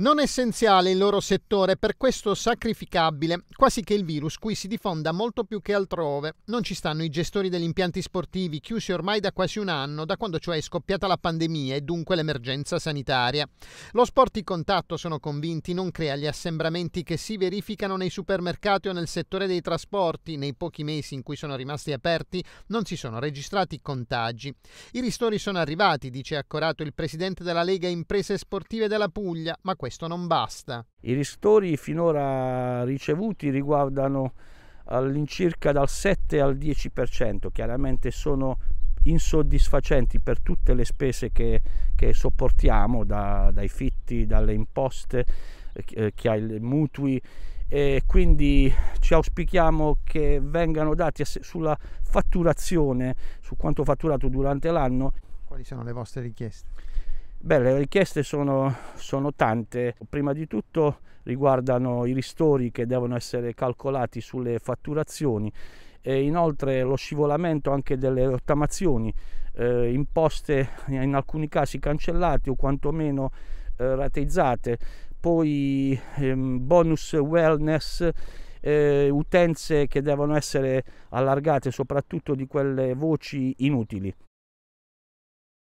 Non essenziale il loro settore, per questo sacrificabile, quasi che il virus qui si diffonda molto più che altrove. Non ci stanno i gestori degli impianti sportivi, chiusi ormai da quasi un anno, da quando cioè è scoppiata la pandemia e dunque l'emergenza sanitaria. Lo sport di contatto, sono convinti, non crea gli assembramenti che si verificano nei supermercati o nel settore dei trasporti. Nei pochi mesi in cui sono rimasti aperti non si sono registrati contagi. I ristori sono arrivati, dice accorato il presidente della Lega Imprese Sportive della Puglia, ma questo questo non basta. I ristori finora ricevuti riguardano all'incirca dal 7 al 10%, chiaramente sono insoddisfacenti per tutte le spese che, che sopportiamo, da, dai fitti, dalle imposte, eh, che eh, ha i mutui e quindi ci auspichiamo che vengano dati sulla fatturazione, su quanto fatturato durante l'anno. Quali sono le vostre richieste? Beh, le richieste sono, sono, tante. Prima di tutto riguardano i ristori che devono essere calcolati sulle fatturazioni e inoltre lo scivolamento anche delle rottamazioni, eh, imposte in alcuni casi cancellate o quantomeno eh, rateizzate, poi ehm, bonus wellness eh, utenze che devono essere allargate soprattutto di quelle voci inutili.